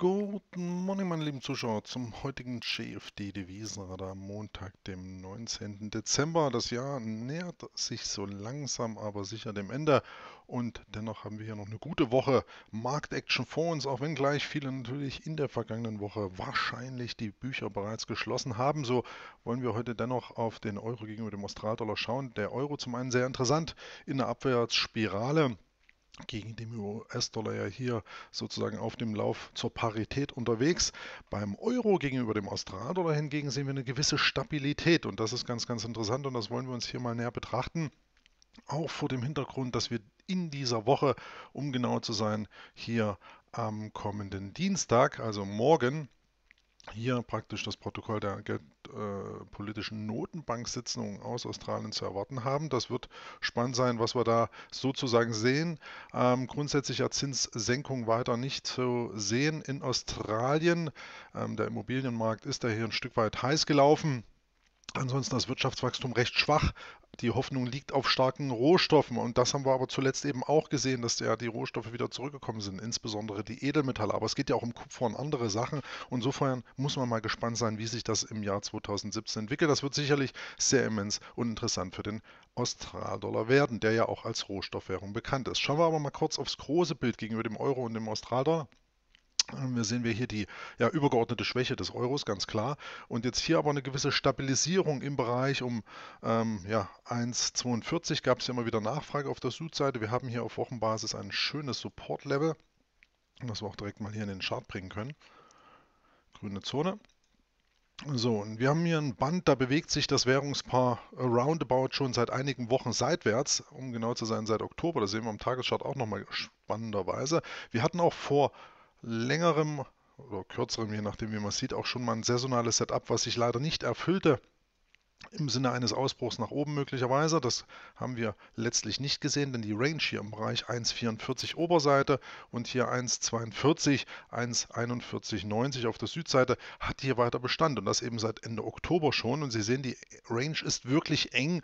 Guten Morgen, meine lieben Zuschauer, zum heutigen GFD Devisenradar Montag, dem 19. Dezember. Das Jahr nähert sich so langsam, aber sicher dem Ende. Und dennoch haben wir hier noch eine gute Woche Marktaction vor uns, auch wenn gleich viele natürlich in der vergangenen Woche wahrscheinlich die Bücher bereits geschlossen haben. So wollen wir heute dennoch auf den Euro gegenüber dem Australdollar schauen. Der Euro zum einen sehr interessant in der Abwärtsspirale gegen den US-Dollar ja hier sozusagen auf dem Lauf zur Parität unterwegs. Beim Euro gegenüber dem Australdollar hingegen sehen wir eine gewisse Stabilität und das ist ganz, ganz interessant und das wollen wir uns hier mal näher betrachten. Auch vor dem Hintergrund, dass wir in dieser Woche, um genau zu sein, hier am kommenden Dienstag, also morgen, hier praktisch das Protokoll der äh, politischen Notenbank-Sitzung aus Australien zu erwarten haben. Das wird spannend sein, was wir da sozusagen sehen. Ähm, grundsätzlich ja Zinssenkung weiter nicht zu sehen in Australien. Ähm, der Immobilienmarkt ist hier ein Stück weit heiß gelaufen. Ansonsten das Wirtschaftswachstum recht schwach, die Hoffnung liegt auf starken Rohstoffen und das haben wir aber zuletzt eben auch gesehen, dass ja die Rohstoffe wieder zurückgekommen sind, insbesondere die Edelmetalle. Aber es geht ja auch um Kupfer und andere Sachen. Und insofern muss man mal gespannt sein, wie sich das im Jahr 2017 entwickelt. Das wird sicherlich sehr immens und interessant für den Australdollar werden, der ja auch als Rohstoffwährung bekannt ist. Schauen wir aber mal kurz aufs große Bild gegenüber dem Euro und dem Australdollar. Ähm, wir sehen wir hier die ja, übergeordnete Schwäche des Euros, ganz klar. Und jetzt hier aber eine gewisse Stabilisierung im Bereich um ähm, ja, 1,42 gab es ja immer wieder Nachfrage auf der Südseite. Wir haben hier auf Wochenbasis ein schönes Support-Level, das wir auch direkt mal hier in den Chart bringen können. Grüne Zone. So, und wir haben hier ein Band, da bewegt sich das Währungspaar roundabout schon seit einigen Wochen seitwärts, um genau zu sein, seit Oktober. Das sehen wir am Tageschart auch nochmal spannenderweise. Wir hatten auch vor längerem oder kürzerem, je nachdem wie man es sieht, auch schon mal ein saisonales Setup, was sich leider nicht erfüllte im Sinne eines Ausbruchs nach oben möglicherweise. Das haben wir letztlich nicht gesehen, denn die Range hier im Bereich 1,44 Oberseite und hier 1,42, 1,41,90 auf der Südseite hat hier weiter Bestand und das eben seit Ende Oktober schon. Und Sie sehen, die Range ist wirklich eng,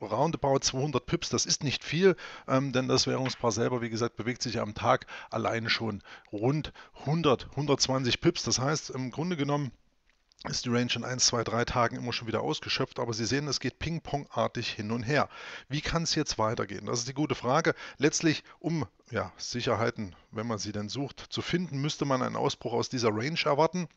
roundabout 200 Pips, das ist nicht viel, ähm, denn das Währungspaar selber, wie gesagt, bewegt sich am Tag alleine schon rund 100, 120 Pips. Das heißt, im Grunde genommen, ist die Range in 1, 2, 3 Tagen immer schon wieder ausgeschöpft, aber Sie sehen, es geht ping-pong-artig hin und her. Wie kann es jetzt weitergehen? Das ist die gute Frage. Letztlich, um ja, Sicherheiten, wenn man sie denn sucht, zu finden, müsste man einen Ausbruch aus dieser Range erwarten.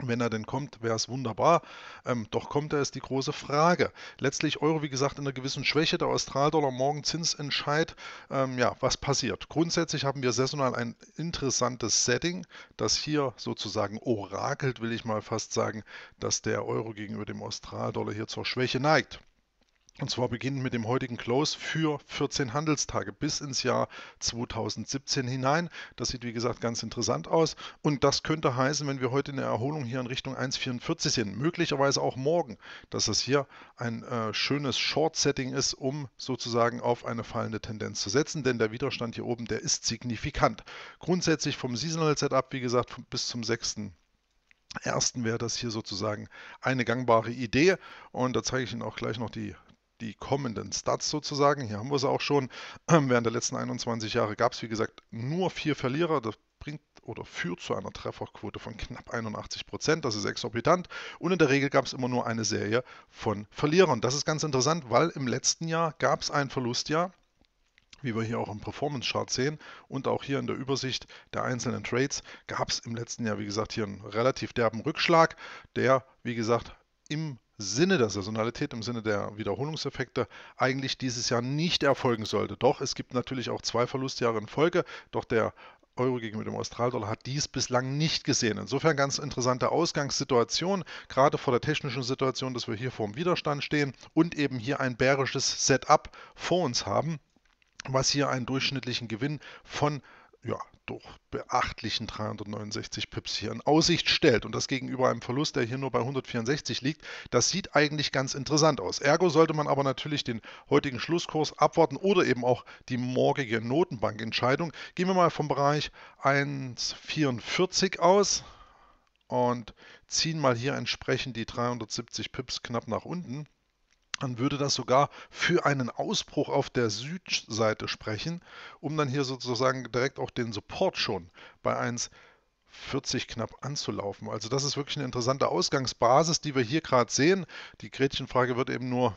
Wenn er denn kommt, wäre es wunderbar. Ähm, doch kommt er, ist die große Frage. Letztlich Euro, wie gesagt, in einer gewissen Schwäche, der Australdollar morgen Zinsentscheid. Ähm, ja, was passiert? Grundsätzlich haben wir saisonal ein interessantes Setting, das hier sozusagen orakelt, will ich mal fast sagen, dass der Euro gegenüber dem Australdollar hier zur Schwäche neigt. Und zwar beginnend mit dem heutigen Close für 14 Handelstage bis ins Jahr 2017 hinein. Das sieht wie gesagt ganz interessant aus. Und das könnte heißen, wenn wir heute in der Erholung hier in Richtung 1,44 sind, möglicherweise auch morgen, dass das hier ein äh, schönes Short-Setting ist, um sozusagen auf eine fallende Tendenz zu setzen. Denn der Widerstand hier oben, der ist signifikant. Grundsätzlich vom Seasonal Setup, wie gesagt, bis zum 6. Ersten wäre das hier sozusagen eine gangbare Idee und da zeige ich Ihnen auch gleich noch die die kommenden Stats sozusagen. Hier haben wir sie auch schon. Während der letzten 21 Jahre gab es, wie gesagt, nur vier Verlierer. Das bringt oder führt zu einer Trefferquote von knapp 81 Prozent. Das ist exorbitant. Und in der Regel gab es immer nur eine Serie von Verlierern. Das ist ganz interessant, weil im letzten Jahr gab es ein Verlustjahr wie wir hier auch im Performance-Chart sehen und auch hier in der Übersicht der einzelnen Trades, gab es im letzten Jahr, wie gesagt, hier einen relativ derben Rückschlag, der, wie gesagt, im Sinne der Saisonalität, im Sinne der Wiederholungseffekte, eigentlich dieses Jahr nicht erfolgen sollte. Doch es gibt natürlich auch zwei Verlustjahre in Folge, doch der Euro gegenüber dem Australdollar hat dies bislang nicht gesehen. Insofern ganz interessante Ausgangssituation, gerade vor der technischen Situation, dass wir hier vor dem Widerstand stehen und eben hier ein bärisches Setup vor uns haben, was hier einen durchschnittlichen Gewinn von ja, doch beachtlichen 369 Pips hier in Aussicht stellt und das gegenüber einem Verlust, der hier nur bei 164 liegt, das sieht eigentlich ganz interessant aus. Ergo sollte man aber natürlich den heutigen Schlusskurs abwarten oder eben auch die morgige Notenbankentscheidung. Gehen wir mal vom Bereich 1,44 aus und ziehen mal hier entsprechend die 370 Pips knapp nach unten dann würde das sogar für einen Ausbruch auf der Südseite sprechen, um dann hier sozusagen direkt auch den Support schon bei 1,40 knapp anzulaufen. Also das ist wirklich eine interessante Ausgangsbasis, die wir hier gerade sehen. Die Gretchenfrage wird eben nur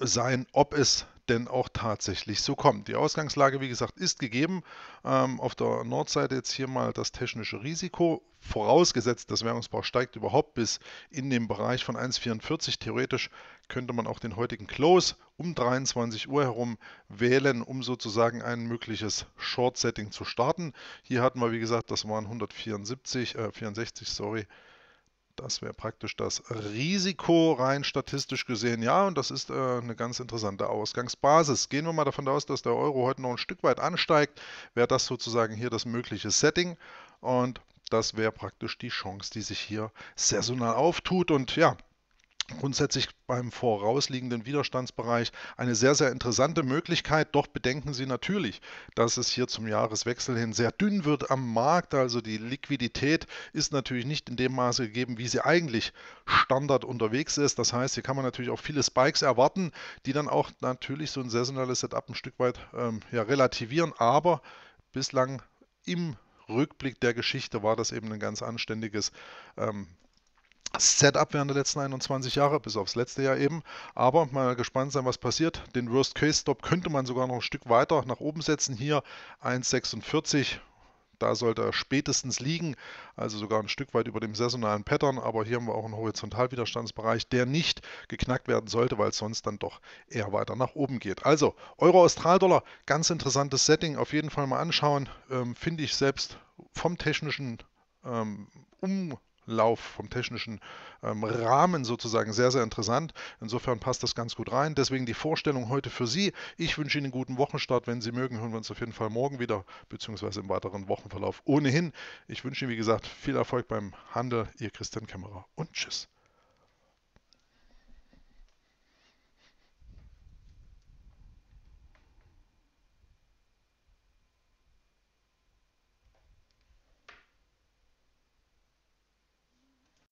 sein, ob es denn auch tatsächlich so kommt. Die Ausgangslage, wie gesagt, ist gegeben. Ähm, auf der Nordseite jetzt hier mal das technische Risiko. Vorausgesetzt, das Währungsbau steigt überhaupt bis in den Bereich von 1,44. Theoretisch könnte man auch den heutigen Close um 23 Uhr herum wählen, um sozusagen ein mögliches Short-Setting zu starten. Hier hatten wir, wie gesagt, das waren 174, äh, 64, sorry, das wäre praktisch das Risiko rein statistisch gesehen. Ja, und das ist äh, eine ganz interessante Ausgangsbasis. Gehen wir mal davon aus, dass der Euro heute noch ein Stück weit ansteigt, wäre das sozusagen hier das mögliche Setting. Und das wäre praktisch die Chance, die sich hier saisonal auftut. Und ja, grundsätzlich beim vorausliegenden Widerstandsbereich eine sehr, sehr interessante Möglichkeit. Doch bedenken Sie natürlich, dass es hier zum Jahreswechsel hin sehr dünn wird am Markt. Also die Liquidität ist natürlich nicht in dem Maße gegeben, wie sie eigentlich Standard unterwegs ist. Das heißt, hier kann man natürlich auch viele Spikes erwarten, die dann auch natürlich so ein saisonales Setup ein Stück weit ähm, ja, relativieren. Aber bislang im Rückblick der Geschichte war das eben ein ganz anständiges ähm, Setup während der letzten 21 Jahre, bis aufs letzte Jahr eben. Aber mal gespannt sein, was passiert. Den Worst-Case-Stop könnte man sogar noch ein Stück weiter nach oben setzen. Hier 1,46. Da sollte er spätestens liegen, also sogar ein Stück weit über dem saisonalen Pattern. Aber hier haben wir auch einen Horizontalwiderstandsbereich, der nicht geknackt werden sollte, weil es sonst dann doch eher weiter nach oben geht. Also euro austral dollar ganz interessantes Setting. Auf jeden Fall mal anschauen. Ähm, Finde ich selbst vom technischen ähm, um Lauf, vom technischen ähm, Rahmen sozusagen sehr, sehr interessant. Insofern passt das ganz gut rein. Deswegen die Vorstellung heute für Sie. Ich wünsche Ihnen einen guten Wochenstart. Wenn Sie mögen, hören wir uns auf jeden Fall morgen wieder, beziehungsweise im weiteren Wochenverlauf ohnehin. Ich wünsche Ihnen, wie gesagt, viel Erfolg beim Handel. Ihr Christian Kämmerer und tschüss.